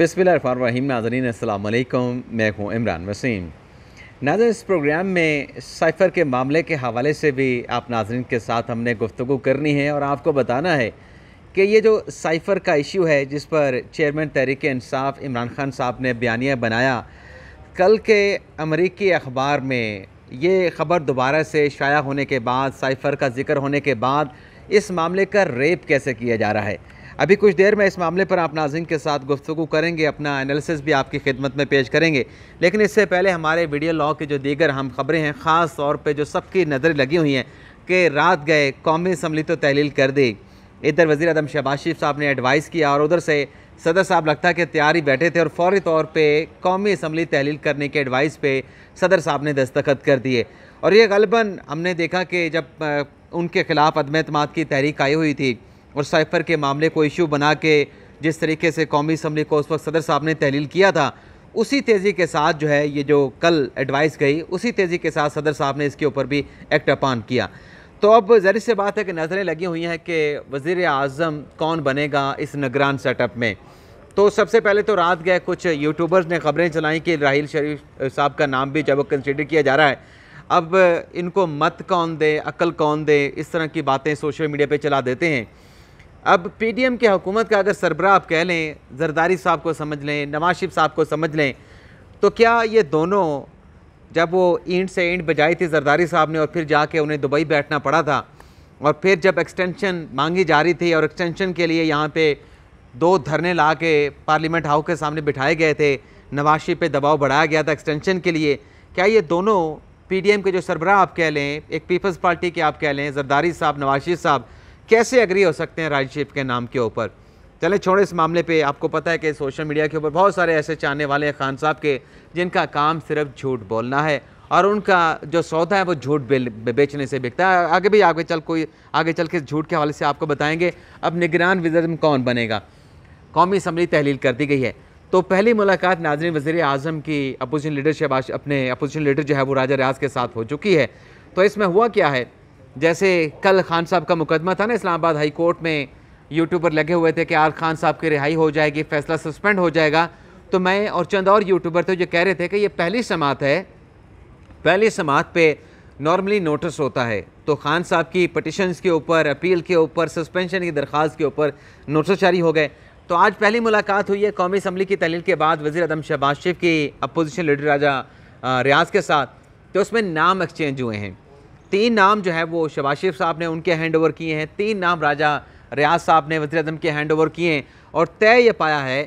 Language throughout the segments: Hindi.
रहीम नाजरीन अल्लाम मैं हूँ इमरान वसीम नाजर इस प्रोग्राम में साइफ़र के मामले के हवाले से भी आप नाजरीन के साथ हमने गुफ्तु करनी है और आपको बताना है कि ये जो साइफ़र का इशू है जिस पर चेयरमैन तहरीक इंसाफ इमरान खान साहब ने बयानिया बनाया कल के अमरीकी अखबार में ये ख़बर दोबारा से शाया होने के बाद साइफ़र का जिक्र होने के बाद इस मामले का रेप कैसे किया जा रहा है अभी कुछ देर में इस मामले पर आप नाजिन के साथ गुफ्तु करेंगे अपना एनालिसिस भी आपकी खिदमत में पेश करेंगे लेकिन इससे पहले हमारे वीडियो लॉ के जो दीगर हम खबरें हैं ख़ास तौर पर जो सबकी नज़रें लगी हुई हैं कि रात गए कौमी असम्बली तो तहलील कर दी इधर वज़ी अदम शहबाज शरीफ साहब ने एडवाइस किया और उधर से सदर साहब लगता कि तैयारी बैठे थे और फौरी तौर पर कौमी असम्बली तहलील करने के एडवाइस पे सदर साहब ने दस्तखत कर दिए और ये गलबन हमने देखा कि जब उनके ख़िलाफ़ अदम अतमाद की तहरीक आई हुई थी और साइफर के मामले को इशू बना के जिस तरीके से कौमी असम्बली को उस वक्त सदर साहब ने तहलील किया था उसी तेज़ी के साथ जो है ये जो कल एडवाइस गई उसी तेज़ी के साथ सदर साहब ने इसके ऊपर भी एक्ट अपान किया तो अब जहरी से बात है कि नज़रें लगी हुई हैं कि वज़ी अजम कौन बनेगा इस नगरान सेटअप में तो सबसे पहले तो रात गए कुछ यूट्यूबर्स ने खबरें चलाई कि राहल शरीफ साहब का नाम भी जब कंसिडर किया जा रहा है अब इनको मत कौन दे अकल कौन दे इस तरह की बातें सोशल मीडिया पर चला देते हैं अब पी डी एम के हुकूमत का अगर सरबरा आप कह लें जरदारी साहब को समझ लें नवाज शिफ साहब को समझ लें तो क्या ये दोनों जब वो ईंट से ईंट बजाई थी जरदारी साहब ने और फिर जाके उन्हें दुबई बैठना पड़ा था और फिर जब एक्सटेंशन मांगी जा रही थी और एक्सटेंशन के लिए यहाँ पे दो धरने ला के पार्लियामेंट हाउस के सामने बिठाए गए थे नवाशी पे दबाव बढ़ाया गया था एक्सटेंशन के लिए क्या ये दोनों पीडीएम के जो सरबरा आप कह लें एक पीपल्स पार्टी के आप कह लें जरदारी साहब नवाशी साहब कैसे एग्री हो सकते हैं राजशिप के नाम के ऊपर चले छोड़े इस मामले पे आपको पता है कि सोशल मीडिया के ऊपर बहुत सारे ऐसे चाहने वाले हैं खान साहब के जिनका काम सिर्फ झूठ बोलना है और उनका जो सौदा है वो झूठ बेचने से बिकता है आगे भी आगे चल कोई आगे चल के झूठ के हवाले से आपको बताएंगे अब निगरान वजर कौन बनेगा कौमी असम्बली तहलील कर दी गई है तो पहली मुलाकात नाजरी वजी अजम की अपोजिशन लीडरशिप अपने अपोजिशन लीडर जो है वो राजा रियाज के साथ हो चुकी है तो इसमें हुआ क्या है जैसे कल खान साहब का मुकदमा था ना इस्लामाबाद हाई कोर्ट में यूट्यूब पर लगे हुए थे कि आर खान साहब की रिहाई हो जाएगी फैसला सस्पेंड हो जाएगा तो मैं और चंद और यूट्यूबर थे जो कह रहे थे कि ये पहली समात है पहली समात पे नॉर्मली नोटिस होता है तो खान साहब की पटिशन के ऊपर अपील के ऊपर सस्पेंशन की दरख्वास्त के ऊपर नोटिस जारी हो गए तो आज पहली मुलाकात हुई है कौमी असम्बली की तहलील के बाद वजी अदम शहबाज शरीफ की अपोजिशन लीडर राजा रियाज के साथ तो उसमें नाम एक्सचेंज हुए हैं तीन नाम जो है वो शबाशिफ साहब ने उनके हैंड ओवर किए हैं तीन नाम राजा रियाज साहब ने वजी अजम के हैंड ओवर किए हैं और तय ये पाया है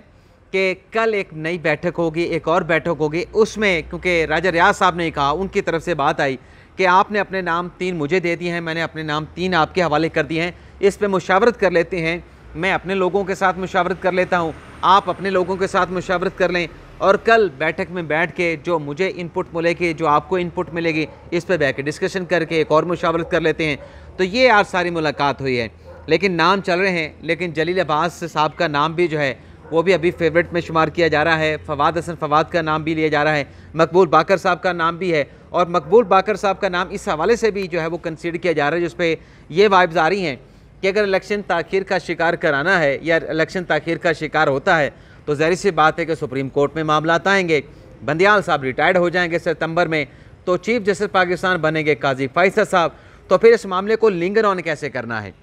कि कल एक नई बैठक होगी एक और बैठक होगी उसमें क्योंकि राजा रियाज साहब ने कहा उनकी तरफ से बात आई कि आपने अपने नाम तीन मुझे दे दिए हैं मैंने अपने नाम तीन आपके हवाले कर दिए हैं इस पर मुशावरत कर लेते हैं मैं अपने लोगों के साथ मुशावरत कर लेता हूँ आप अपने लोगों के साथ मुशावरत कर लें और कल बैठक में बैठ के जो मुझे इनपुट मिलेगी जो आपको इनपुट मिलेगी इस पर बैठ के डिस्कशन करके एक और मुशावरत कर लेते हैं तो ये आज सारी मुलाकात हुई है लेकिन नाम चल रहे हैं लेकिन जलील अब्बास साहब का नाम भी जो है वो भी अभी फेवरेट में शुमार किया जा रहा है फवाद हसन फवाद का नाम भी लिया जा रहा है मकबूल बाकर साहब का नाम भी है और मकबूल बाकर साहब का नाम इस हवाले से भी जो है वो कंसिडर किया जा रहा है जिस पर ये वाइब्स आ रही हैं कि अगर इलेक्शन तखिर का शिकार कराना है या इलेक्शन ताखिर का शिकार होता है तो जहरी सी बात है कि सुप्रीम कोर्ट में मामला आएंगे बंदियाल साहब रिटायर्ड हो जाएंगे सितंबर में तो चीफ जस्टिस पाकिस्तान बनेंगे काजी फाइसा साहब तो फिर इस मामले को लिंगर ऑन कैसे करना है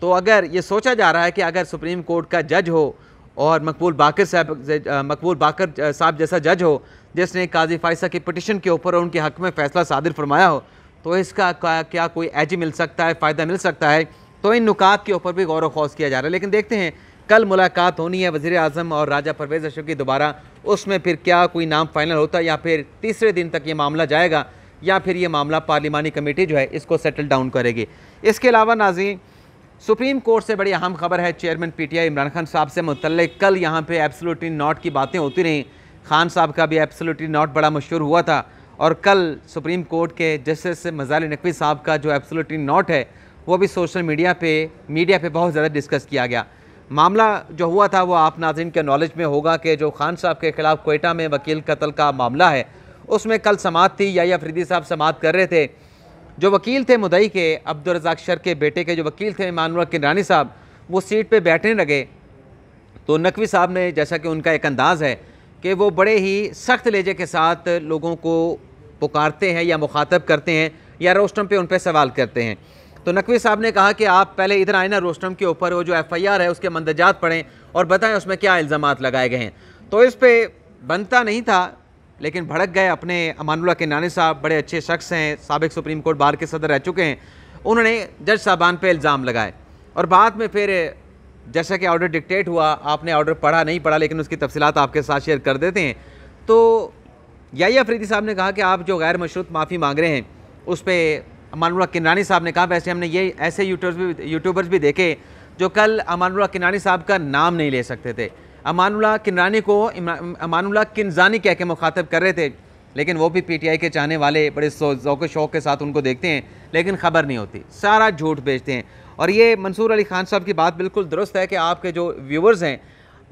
तो अगर ये सोचा जा रहा है कि अगर सुप्रीम कोर्ट का जज हो और मकबूल बाकर साहब मकबूल बाकर साहब जैसा जज हो जिसने काजी फाइसा की पटिशन के ऊपर उनके हक में फैसला सादिर फरमाया हो तो इसका क्या कोई एज मिल सकता है फ़ायदा मिल सकता है तो इन नुकात के ऊपर भी गौर व खौस किया जा रहा है लेकिन देखते हैं कल मुलाकात होनी है वजीर अजम और राजा परवेज अशोक की दोबारा उसमें फिर क्या कोई नाम फाइनल होता है या फिर तीसरे दिन तक ये मामला जाएगा या फिर ये मामला पार्लिमानी कमेटी जो है इसको सेटल डाउन करेगी इसके अलावा नाजी सुप्रीम कोर्ट से बड़ी अहम खबर है चेयरमैन पीटीआई इमरान खान साहब से मुतल कल यहाँ पे एब्सोल्युटली नॉट की बातें होती रहीं खान साहब का भी एब्सोल्युटली नॉट बड़ा मशहूर हुआ था और कल सुप्रीम कोर्ट के जस्टिस मजाल नकवी साहब का जो एब्सोल्युटली नॉट है वो भी सोशल मीडिया पे मीडिया पे बहुत ज़्यादा डिस्कस किया गया मामला जो हुआ था वो आप नाजिन के नॉलेज में होगा कि जो खान साहब के ख़िलाफ़ कोयटा में वकील कत्ल का मामला है उसमें कल समात थी या फ्रीदी साहब समात कर रहे थे जो वकील थे मुदई के अब्दुलरजाक शर के बेटे के जो वकील थे मानव किरानी साहब वो सीट पर बैठने लगे तो नकवी साहब ने जैसा कि उनका एक अंदाज़ है कि वो बड़े ही सख्त लहजे के साथ लोगों को पुकारते हैं या मुखातब करते हैं या रोस्टम पे उन पर सवाल करते हैं तो नकवी साहब ने कहा कि आप पहले इधर आए ना रोस्टम के ऊपर वो जो एफआईआर है उसके मंदजात पढ़ें और बताएं उसमें क्या इल्ज़ाम लगाए गए हैं तो इस पर बनता नहीं था लेकिन भड़क गए अपने अमानुल्ला के नानी साहब बड़े अच्छे शख्स हैं सबक सुप्रीम कोर्ट बार के सदर रह चुके हैं उन्होंने जज साहबान पर इल्ज़ाम लगाए और बाद में फिर जैसा कि ऑर्डर डिक्टेट हुआ आपने ऑर्डर पढ़ा नहीं पढ़ा लेकिन उसकी तफसीत आपके साथ शेयर कर देते हैं तो याही अफरीदी साहब ने कहा कि आप जो गैर मशरूत माफ़ी मांग रहे हैं उस पर अमानुरा किनानी साहब ने कहा वैसे हमने ये ऐसे यूट्यूबर्स भी यूट्यूबर्स भी देखे जो कल अमानुरा किनानी साहब का नाम नहीं ले सकते थे अमानुल्ला किनरानी को अमानुल्ला किनजानी कह के मुखातब कर रहे थे लेकिन वो भी पीटीआई के चाहने वाले बड़े शौक शौक के साथ उनको देखते हैं लेकिन खबर नहीं होती सारा झूठ बेचते हैं और ये मंसूर अली खान साहब की बात बिल्कुल दुरुस्त है कि आपके जो व्यूवर्स हैं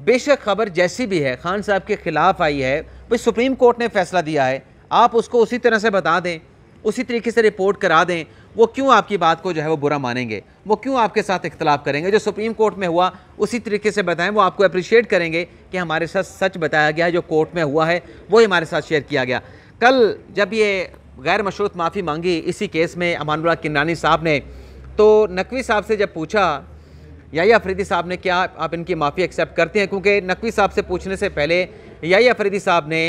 बेशक खबर जैसी भी है खान साहब के ख़िलाफ़ आई है भाई सुप्रीम कोर्ट ने फैसला दिया है आप उसको उसी तरह से बता दें उसी तरीके से रिपोर्ट करा दें वो क्यों आपकी बात को जो है वो बुरा मानेंगे वो क्यों आपके साथ इख्तलाफ करेंगे जो सुप्रीम कोर्ट में हुआ उसी तरीके से बताएं वो आपको अप्रिशिएट करेंगे कि हमारे साथ सच बताया गया जो कोर्ट में हुआ है वो हमारे साथ शेयर किया गया कल जब ये गैर मशरूत माफ़ी मांगी इसी केस में अमानुल्ला किन्नानी साहब ने तो नकवी साहब से जब पूछा या अफरीदी साहब ने क्या आप इनकी माफ़ी एक्सेप्ट करते हैं क्योंकि नकवी साहब से पूछने से पहले या अफरीदी साहब ने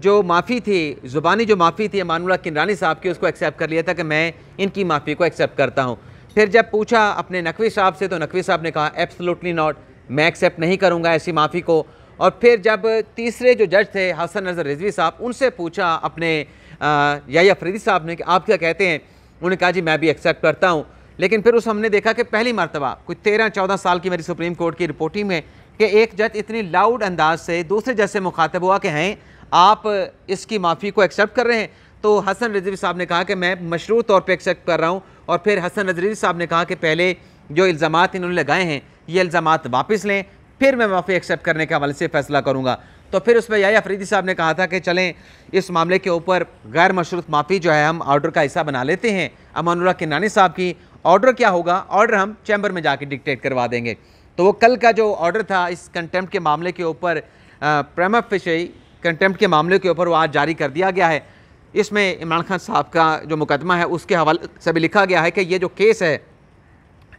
जो माफ़ी थी ज़ुबानी जो माफ़ी थी अमानुल्ला किनरानी साहब की उसको एक्सेप्ट कर लिया था कि मैं इनकी माफ़ी को एक्सेप्ट करता हूँ फिर जब पूछा अपने नकवी साहब से तो नकवी साहब ने कहा एब्सोल्युटली नॉट मैं एक्सेप्ट नहीं करूँगा ऐसी माफ़ी को और फिर जब तीसरे जो जज थे हसन नजर रिजवी साहब उनसे पूछा अपने या अफरीदी साहब ने कि आप क्या कहते हैं उन्होंने कहा जी मैं भी एक्सेप्ट करता हूँ लेकिन फिर उस हमने देखा कि पहली मरतबा कुछ तेरह चौदह साल की मेरी सुप्रीम कोर्ट की रिपोर्टिंग में कि एक जज इतनी लाउड अंदाज से दूसरे जज से मुखातब हुआ कि हैं आप इसकी माफ़ी को एक्सेप्ट कर रहे हैं तो हसन रजवी साहब ने कहा कि मैं मशरू तौर पर एक्सेप्ट कर रहा हूँ और फिर हसन रजवी साहब ने कहा कि पहले जो इल्ज़ाम इन्होंने लगाए हैं ये इल्ज़ाम वापस लें फिर मैं माफ़ी एक्सेप्ट करने के हवाले से फ़ैसला करूँगा तो फिर उसमें यही अफरीदी साहब ने कहा था कि चलें इस मामले के ऊपर गैर मशरूत माफ़ी जो है हम ऑर्डर का हिस्सा बना लेते हैं अमानुल्ला किनानी साहब की ऑर्डर क्या होगा ऑर्डर हम चैम्बर में जाके डिक्टेट करवा देंगे तो वो कल का जो ऑर्डर था इस कंटेम्प्ट के मामले के ऊपर प्रेमा फिशई कंटेम्प्ट के मामले के ऊपर वो आज जारी कर दिया गया है इसमें इमरान खान साहब का जो मुकदमा है उसके हवाले से भी लिखा गया है कि ये जो केस है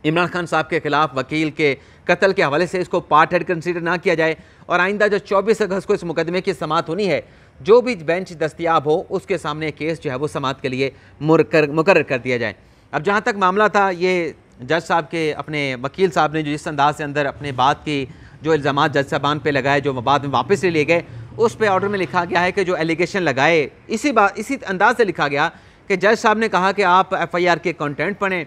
इमरान खान साहब के खिलाफ वकील के कत्ल के हवाले से इसको पार्ट हेड कंसीडर ना किया जाए और आइंदा जो चौबीस अगस्त को इस मुकदमे की समात होनी है जो भी बेंच दस्तियाब हो उसके सामने केस जो है वो समात के लिए मुकर मुकर कर दिया जाए अब जहाँ तक मामला था ये जज साहब के अपने वकील साहब ने जो जिस अंदाज से अंदर अपने बात की जो इल्ज़ाम जज साहबान पर लगाए जो बाद में वापस ले लिए गए उस पे ऑर्डर में लिखा गया है कि जो एलिगेशन लगाए इसी बात इसी अंदाज से लिखा गया कि जज साहब ने कहा कि आप एफआईआर के कंटेंट पढ़ें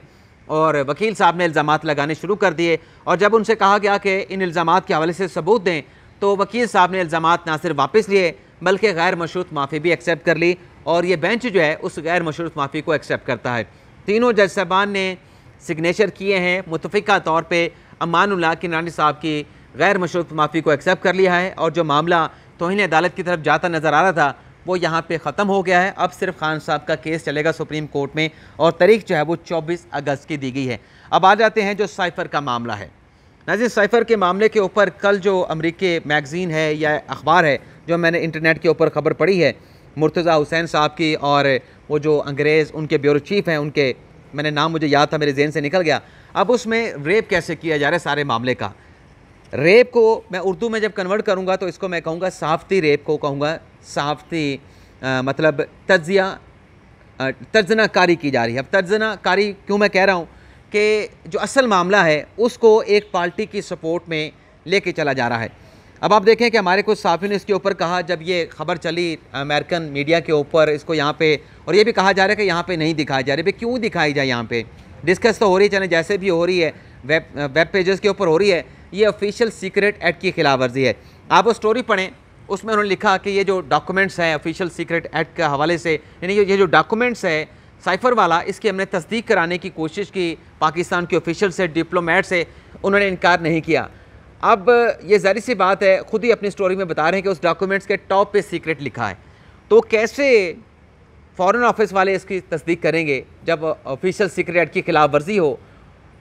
और वकील साहब ने इल्ज़ाम लगाने शुरू कर दिए और जब उनसे कहा गया कि इन इल्ज़ाम के हवाले से सबूत दें तो वकील साहब ने इल्ज़ाम ना सिर्फ वापस लिए बल्कि गैर मशरूत माफ़ी भी एक्सेप्ट कर ली और ये बेंच जो है उस गैर मशरूत माफ़ी को एक्सेप्ट करता है तीनों जज साहबान ने सिग्नेचर किए हैं मुतफ़ा तौर पर की नानी साहब की गैर मशरूत माफ़ी को एक्सेप्ट कर लिया है और जो मामला तोहन अदालत की तरफ जाता नज़र आ रहा था वो यहाँ पे ख़त्म हो गया है अब सिर्फ खान साहब का केस चलेगा सुप्रीम कोर्ट में और तारीख जो है वो 24 अगस्त की दी गई है अब आ जाते हैं जो साइफ़र का मामला है नाजिर साइफ़र के मामले के ऊपर कल जो अमरीकी मैगज़ीन है या अखबार है जो मैंने इंटरनेट के ऊपर ख़बर पड़ी है मुर्तज़ा हुसैन साहब की और वो जो अंग्रेज़ उनके ब्यूरो चीफ़ हैं उनके मैंने नाम मुझे याद था मेरे जेन से निकल गया अब उसमें रेप कैसे किया जा रहा है सारे मामले का रेप को मैं उर्दू में जब कन्वर्ट करूँगा तो इसको मैं कहूँगा साफती रेप को कहूँगा साफती मतलब तजिया तर्जनाकारी की जा रही है अब तर्जनाकारी क्यों मैं कह रहा हूँ कि जो असल मामला है उसको एक पार्टी की सपोर्ट में लेके चला जा रहा है अब आप देखें कि हमारे कुछ साफियों ने इसके ऊपर कहा जब ये खबर चली अमेरिकन मीडिया के ऊपर इसको यहाँ पे और ये भी कहा जा रहा है कि यहाँ पे नहीं दिखाई जा रही भाई क्यों दिखाई जाए यहाँ पे डिस्कस तो हो रही है चले जैसे भी हो रही है वेब वेब पेजेस के ऊपर हो रही है ये ऑफिशियल सीक्रेट एक्ट की खिलाफ वर्जी है आप वो स्टोरी पढ़ें उसमें उन्होंने लिखा कि ये जो डॉक्यूमेंट्स हैं ऑफिशियल सीक्रेट एक्ट के हवाले से यानी ये जो डॉक्यूमेंट्स है साइफर वाला इसकी हमने तस्दीक कराने की कोशिश की पाकिस्तान के ऑफिशियल से डिप्लोमेट से उन्होंने इनकार नहीं किया अब ये जारी सी बात है खुद ही अपनी स्टोरी में बता रहे हैं कि उस डॉक्यूमेंट्स के टॉप पे सीक्रेट लिखा है तो कैसे फॉरेन ऑफिस वाले इसकी तस्दीक करेंगे जब ऑफिशियल सीक्रेट की खिलाफ वर्जी हो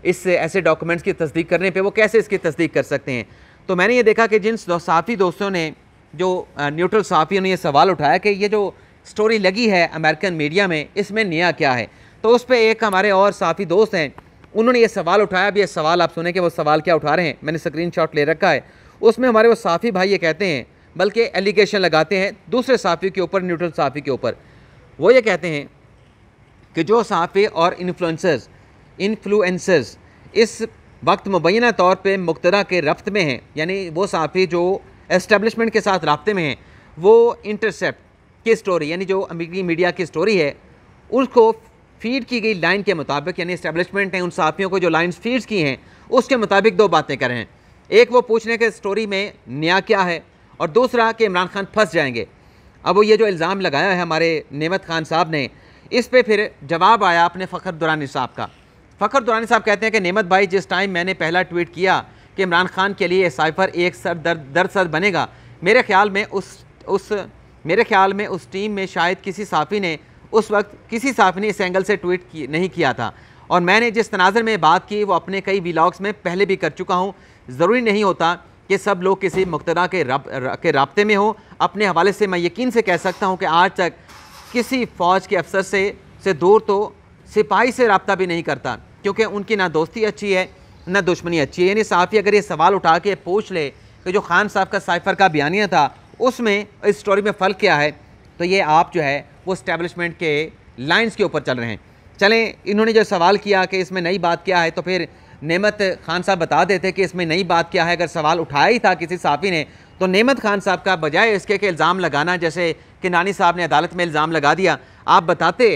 इस ऐसे डॉक्यूमेंट्स की तस्दीक करने पे वो कैसे इसकी तस्दीक कर सकते हैं तो मैंने ये देखा कि जिन साफ़ी दोस्तों ने जो न्यूट्रल साफ़ियों ने ये सवाल उठाया कि ये जो स्टोरी लगी है अमेरिकन मीडिया में इसमें नया क्या है तो उस पर एक हमारे और साफ़ी दोस्त हैं उन्होंने ये सवाल उठाया अभी ये सवाल आप सुने कि वो सवाल क्या उठा रहे हैं मैंने स्क्रीन ले रखा है उसमें हमारे वो साफ़ी भाई ये कहते हैं बल्कि एलिगेशन लगाते हैं दूसरे साफ़ी के ऊपर न्यूट्रल साफ़ी के ऊपर वो ये कहते हैं कि जो साफ़ी और इन्फ्लुएंसर्स इन्फ्लुएंसर्स इस वक्त मुबैना तौर पे मुक्तदा के रफ्त में हैं यानी वो साफ़ी जो एस्टेब्लिशमेंट के साथ रबते में हैं वो इंटरसेप्ट की स्टोरी यानी जो अमरीकी मीडिया की स्टोरी है उसको फीड की गई लाइन के मुताबिक यानी इस्टेब्लिशमेंट हैं उन साफ़ियों को जो लाइन्स फीड्स की हैं उसके मुताबिक दो बातें करें हैं एक वो पूछने के स्टोरी में नया क्या है और दूसरा कि इमरान खान फंस जाएंगे अब वो ये जो इल्ज़ाम लगाया है हमारे नेमत खान साहब ने इस पर फिर जवाब आया अपने फ़खर दुरानी साहब का फ़खर दुरानी साहब कहते हैं कि नेमत भाई जिस टाइम मैंने पहला ट्वीट किया कि इमरान खान के लिए साइफर एक सर दर्द दर्द सर बनेगा मेरे ख्याल में उस उस मेरे ख्याल में उस टीम में शायद किसी साफ़ी ने उस वक्त किसी साफ़ी ने इस एंगल से ट्वीट की, नहीं किया था और मैंने जिस तनाजर में बात की वो अपने कई व्लाग्स में पहले भी कर चुका हूँ ज़रूरी नहीं होता कि सब लोग किसी मुक्तदा के रब, के रबते में हो अपने हवाले से मैं यकीन से कह सकता हूँ कि आज तक किसी फ़ौज के अफसर से से दूर तो सिपाही से रबता भी नहीं करता क्योंकि उनकी ना दोस्ती अच्छी है ना दुश्मनी अच्छी है यानी साफ़ी अगर ये सवाल उठा के पूछ ले कि जो खान साहब का साइफर का बयानिया था उसमें इस स्टोरी में फ़र्क क्या है तो ये आप जो है वो इस्टेबलिशमेंट के लाइन्स के ऊपर चल रहे हैं चलें इन्होंने जो सवाल किया कि इसमें नई बात क्या है तो फिर नेमत खान साहब बता देते कि इसमें नई बात क्या है अगर सवाल उठाया ही था किसी साफ़ी ने तो नेमत खान साहब का बजाय इसके के इल्ज़ाम लगाना जैसे कि नानी साहब ने अदालत में इल्ज़ाम लगा दिया आप बताते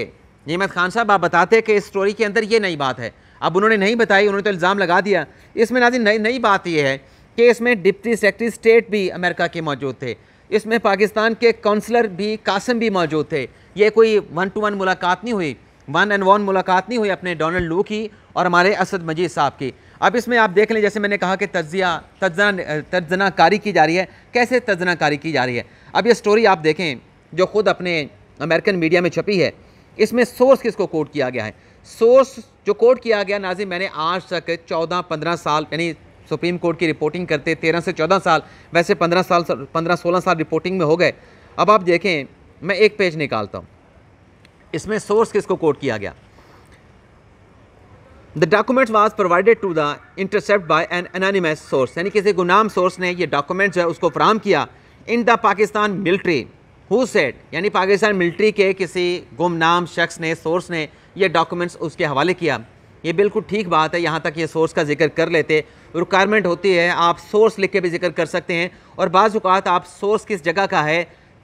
नियमत खान साहब आप बताते हैं कि इस स्टोरी के अंदर ये नई बात है अब उन्होंने नहीं बताई उन्होंने तो इल्ज़ाम लगा दिया इसमें नाजी नई नई बात यह है कि इसमें डिप्टी सेक्रेटरी स्टेट भी अमेरिका के मौजूद थे इसमें पाकिस्तान के काउंसलर भी कासम भी मौजूद थे ये कोई वन टू वन मुलाकात नहीं हुई वन एंड वन मुलाकात नहीं हुई अपने डोनाल्ड लू की और हमारे असद मजीद साहब की अब इसमें आप देख लें जैसे मैंने कहा कि तजिया तजना तजनाकारी की जा रही है कैसे तजनाकारी की जा रही है अब ये स्टोरी आप देखें जो ख़ुद अपने अमेरिकन मीडिया में छपी है इसमें सोर्स किसको कोट किया गया है सोर्स जो कोट किया गया नाजिम मैंने आज तक चौदह पंद्रह साल यानी सुप्रीम कोर्ट की रिपोर्टिंग करते तेरह से चौदह साल वैसे पंद्रह साल पंद्रह सोलह साल रिपोर्टिंग में हो गए अब आप देखें मैं एक पेज निकालता हूँ इसमें सोर्स किसको कोट किया गया the document was provided to the Intercept by an anonymous source यानी किसी गुनाम सोर्स ने ये डॉक्यूमेंट जो है उसको फ्राहम किया in the Pakistan military who said यानी पाकिस्तान मिलिट्री के किसी गुमनाम शख्स ने सोर्स ने ये डॉक्यूमेंट्स उसके हवाले किया ये बिल्कुल ठीक बात है यहाँ तक ये सोर्स का जिक्र कर लेते रिक्वायरमेंट होती है आप सोर्स लिख के भी जिक्र कर सकते हैं और बाज़ात आप सोर्स किस जगह का है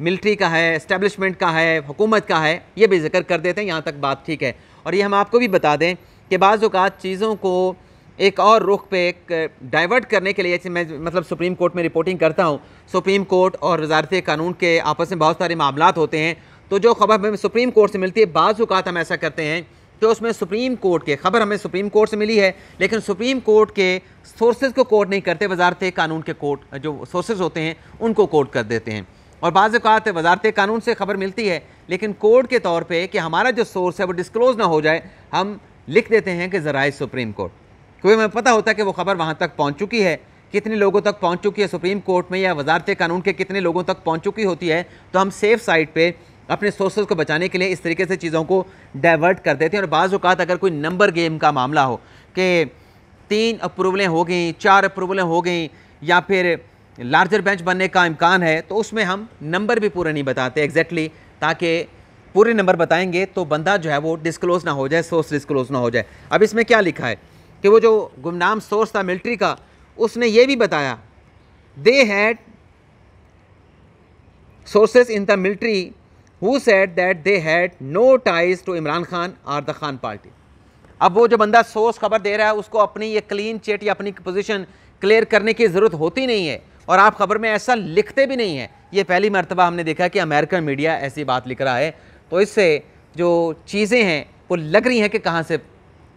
मिलिट्री का है इस्टेबलिशमेंट का है हुकूमत का है ये भी जिक्र कर देते हैं यहाँ तक बात ठीक है और ये हम आपको भी बता दें कि बाज़ात चीज़ों को एक और रुख पे एक डाइवर्ट करने के लिए जैसे मैं मतलब सुप्रीम कोर्ट में रिपोर्टिंग करता हूँ सुप्रीम कोर्ट और वजारत कानून के आपस में बहुत सारे मामला होते हैं तो जो खबर हमें सुप्रीम कोर्ट से मिलती है बाज़ात हम ऐसा करते हैं तो उसमें सुप्रीम कोर्ट के खबर हमें सुप्रीम कोर्ट से मिली है लेकिन सुप्रीम कोर्ट के सोर्सेज को कोर्ट नहीं करते वजारत कानून के कोर्ट जो सोर्सेज होते हैं उनको कोर्ट कर देते हैं और बाज़ात वजारत कानून से खबर मिलती है लेकिन कोर्ट के तौर पर कि हमारा जो सोर्स है वो डिस्क्लोज़ ना हो जाए हम लिख देते हैं कि ज़राए सुप्रीम कोर्ट क्योंकि हमें पता होता है कि वो खबर वहाँ तक पहुँच चुकी है कितने लोगों तक पहुँच चुकी है सुप्रीम कोर्ट में या वजारत कानून के कितने लोगों तक पहुँच चुकी होती है तो हम सेफ साइड पर अपने सोर्सेज को बचाने के लिए इस तरीके से चीज़ों को डाइवर्ट कर देते हैं और बाज़ अवत अगर कोई नंबर गेम का मामला हो कि तीन अप्रूवलें हो गई चार अप्रूवलें हो गई या फिर लार्जर बेंच बनने का इम्कान है तो उसमें हम नंबर भी पूरे नहीं बताते एग्जैक्टली exactly, ताकि पूरे नंबर बताएंगे तो बंदा जो है वो डिस्क्लोज़ ना हो जाए सोर्स डिस्क्लोज़ ना हो जाए अब इसमें क्या लिखा है कि वो जो गुमनाम सोर्स था मिलिट्री का उसने ये भी बताया they had sources in the military who said that they had no ties to Imran Khan or the Khan party अब वो जो बंदा सोर्स खबर दे रहा है उसको अपनी ये क्लीन चिट या अपनी पोजीशन क्लियर करने की ज़रूरत होती नहीं है और आप खबर में ऐसा लिखते भी नहीं है ये पहली मरतबा हमने देखा कि अमेरिकन मीडिया ऐसी बात लिख रहा है तो इससे जो चीज़ें हैं वो लग रही हैं कि कहाँ से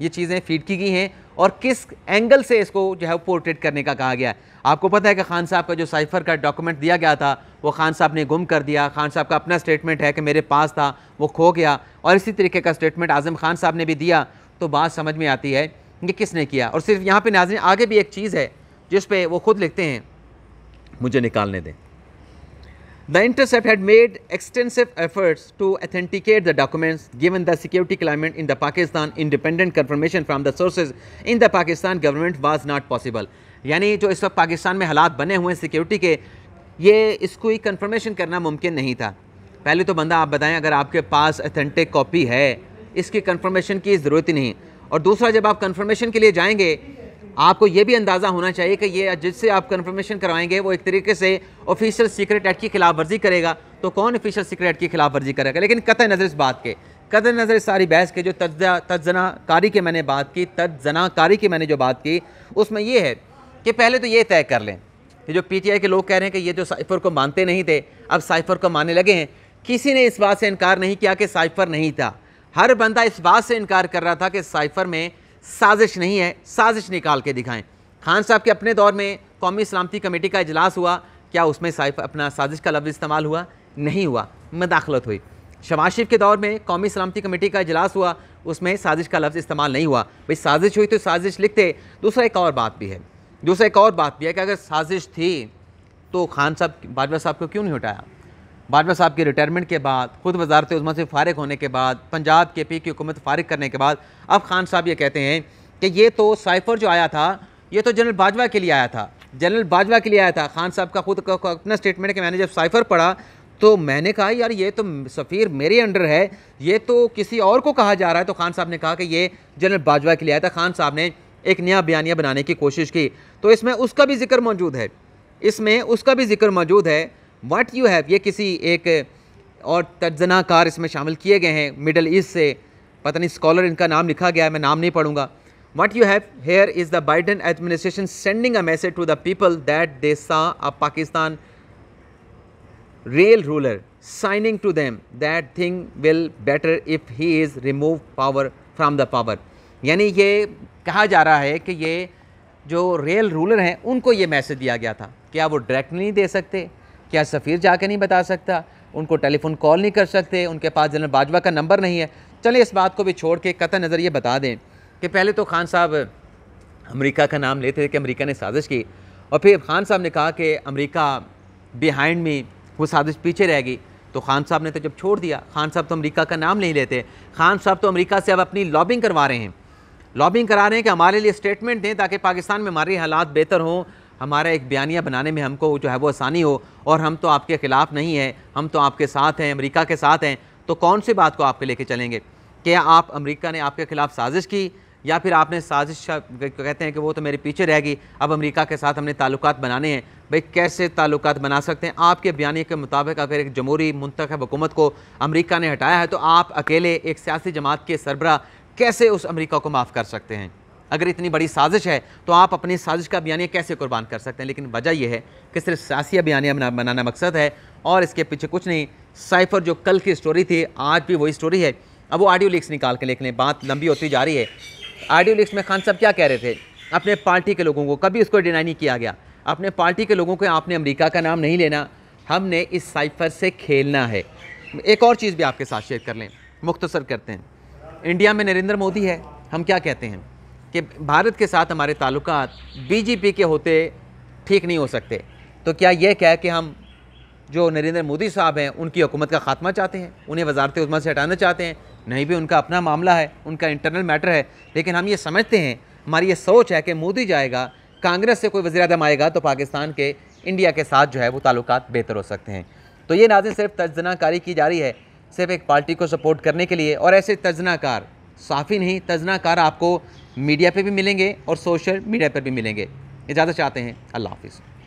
ये चीज़ें फीड की गई हैं और किस एंगल से इसको जो है पोर्ट्रेट करने का कहा गया है आपको पता है कि खान साहब का जो साइफर का डॉक्यूमेंट दिया गया था वो खान साहब ने गुम कर दिया खान साहब का अपना स्टेटमेंट है कि मेरे पास था वो खो गया और इसी तरीके का स्टेटमेंट आज़म खान साहब ने भी दिया तो बात समझ में आती है कि किसने किया और सिर्फ यहाँ पर नाजन आगे भी एक चीज़ है जिस पर वो खुद लिखते हैं मुझे निकालने दें The Intercept had made extensive efforts to authenticate the documents given the security climate in the Pakistan. Independent confirmation from the sources in the Pakistan government was not possible. यानी जो इस वक्त पाकिस्तान में हालात बने हुए हैं सिक्योरिटी के ये इसको ही कन्फर्मेशन करना मुमकिन नहीं था पहले तो बंदा आप बताएं अगर आपके पास अथेंटिक कॉपी है इसकी कन्फर्मेशन की ज़रूरत ही नहीं और दूसरा जब आप कन्फर्मेशन के लिए जाएंगे आपको ये भी अंदाज़ा होना चाहिए कि ये जिससे आप कन्फर्मेशन करवाएंगे वो एक तरीके से ऑफिशियल सीक्रेट एक्ट की खिलाफ वर्जी करेगा तो कौन ऑफिशियल सीक्रेट एक्ट की खिलाफ वर्जी करेगा लेकिन कत नज़र इस बात के कत नज़र इस सारी बहस के जो तजनाकारी की मैंने बात की तजनाकारी की मैंने जो बात की उसमें यह है कि पहले तो ये तय कर लें कि जो पी के लोग कह रहे हैं कि ये जो साइफर को मानते नहीं थे अब साइफर को मानने लगे हैं किसी ने इस बात से इनकार नहीं किया कि साइफर नहीं था हर बंदा इस बात से इनकार कर रहा था कि साइफर में साजिश नहीं है साजिश निकाल के दिखाएं खान साहब के अपने दौर में कौमी सलामती कमेटी का इजलास हुआ क्या उसमें अपना साजिश का लफ्ज़ इस्तेमाल हुआ नहीं हुआ मदाखलत हुई शबाज शरीफ के दौर में कौमी सलामती कमेटी का इजलास हुआ उसमें साजिश का लफ्ज़ इस्तेमाल नहीं हुआ भाई साजिश हुई तो साजिश लिखते दूसरा एक और बात भी है दूसरा एक और बात भी है कि अगर साजिश थी तो खान साहब बाजवा साहब को क्यों नहीं हटाया बाजवा साहब की रिटायरमेंट के बाद खुद वजारत उजमा से फारग होने के बाद पंजाब के पी की हुकूमत फारग करने के बाद अब खान साहब ये कहते हैं कि ये तो साइफर जो आया था ये तो जनरल बाजवा के लिए आया था जनरल बाजवा के लिए आया था खान साहब का खुद अपना स्टेटमेंट कि मैंने जब साइफर पढ़ा तो मैंने कहा यार ये तो सफ़ीर मेरे अंडर है ये तो किसी और को कहा जा रहा है तो खान साहब ने कहा कि ये जनरल बाजवा के लिए आया था खान साहब ने एक नया बयानिया बनाने की कोशिश की तो इसमें उसका भी जिक्र मौजूद है इसमें उसका भी जिक्र मौजूद है व्हाट यू हैव ये किसी एक और तर्जनाकार इसमें शामिल किए गए हैं मिडल ईस्ट से पता नहीं स्कॉलर इनका नाम लिखा गया है मैं नाम नहीं पढ़ूंगा what you have here is the Biden administration sending a message to the people that they saw a Pakistan real ruler signing to them that thing will better if he is remove power from the power यानी ये कहा जा रहा है कि ये जो रेल रूलर हैं उनको ये मैसेज दिया गया था क्या वो डायरेक्ट नहीं दे सकते क्या सफ़ीर जाके नहीं बता सकता उनको टेलीफोन कॉल नहीं कर सकते उनके पास जनरल बाजवा का नंबर नहीं है चलिए इस बात को भी छोड़ के कत नज़र ये बता दें कि पहले तो खान साहब अमेरिका का नाम लेते थे कि अमेरिका ने साजिश की और फिर खान साहब ने कहा कि अमेरिका बिहाइंड मी वो साजिश पीछे रहेगी तो खान साहब ने तो जब छोड़ दिया खान साहब तो अमेरिका का नाम नहीं लेते खान साहब तो अमेरिका से अब अपनी लॉबिंग करवा रहे हैं लॉबिंग करा रहे हैं कि हमारे लिए स्टेटमेंट दें ताकि पाकिस्तान में हमारे हालात बेहतर हों हमारा एक बयानिया बनाने में हमको जो है वो आसानी हो और हम तो आपके ख़िलाफ़ नहीं हैं हम तो आपके साथ हैं अमेरिका के साथ हैं तो कौन सी बात को आपके लेके चलेंगे क्या आप अमेरिका ने आपके ख़िलाफ़ साजिश की या फिर आपने साजिश कहते हैं कि वो तो मेरे पीछे रहेगी अब अमेरिका के साथ हमने ताल्लुक बनाने हैं भाई कैसे ताल्लुक बना सकते हैं आपके बयानी के मुताबिक अगर एक जमहूरी मुंतखब हुकूमत को अमेरिका ने हटाया है तो आप अकेले एक सियासी जमात के सरबरा कैसे उस अमेरिका को माफ़ कर सकते हैं अगर इतनी बड़ी साजिश है तो आप अपनी साजिश का बयानिया कैसे कुर्बान कर सकते हैं लेकिन वजह यह है कि सिर्फ सियासी बयानिया बनाना मकसद है और इसके पीछे कुछ नहीं साइफर जो कल की स्टोरी थी आज भी वही स्टोरी है अब वो ऑडियो लिक्स निकाल के लिख लें बात लंबी होती जा रही है ऑडियो लिक्स में खान साहब क्या कह रहे थे अपने पार्टी के लोगों को कभी उसको डिनाई नहीं किया गया अपने पार्टी के लोगों को आपने अमेरिका का नाम नहीं लेना हमने इस साइफर से खेलना है एक और चीज़ भी आपके साथ शेयर कर लें मुख्तसर करते हैं इंडिया में नरेंद्र मोदी है हम क्या कहते हैं कि भारत के साथ हमारे ताल्लुक बीजेपी के होते ठीक नहीं हो सकते तो क्या यह कह कि हम जो नरेंद्र मोदी साहब हैं उनकी हुकूमत का खात्मा चाहते हैं उन्हें वजारत उजमा से हटाना चाहते हैं नहीं भी उनका अपना मामला है उनका इंटरनल मैटर है लेकिन हम ये समझते हैं हमारी ये सोच है कि मोदी जाएगा कांग्रेस से कोई वजी आएगा तो पाकिस्तान के इंडिया के साथ जो है वो ताल्लुक बेहतर हो सकते हैं तो ये नाजें सिर्फ तर्जनाकारी की जा रही है सिर्फ एक पार्टी को सपोर्ट करने के लिए और ऐसे तर्जनाकार साफ़ी नहीं तर्जनाकार आपको मीडिया पे भी मिलेंगे और सोशल मीडिया पर भी मिलेंगे इजाज़त चाहते हैं अल्लाह हाफिज़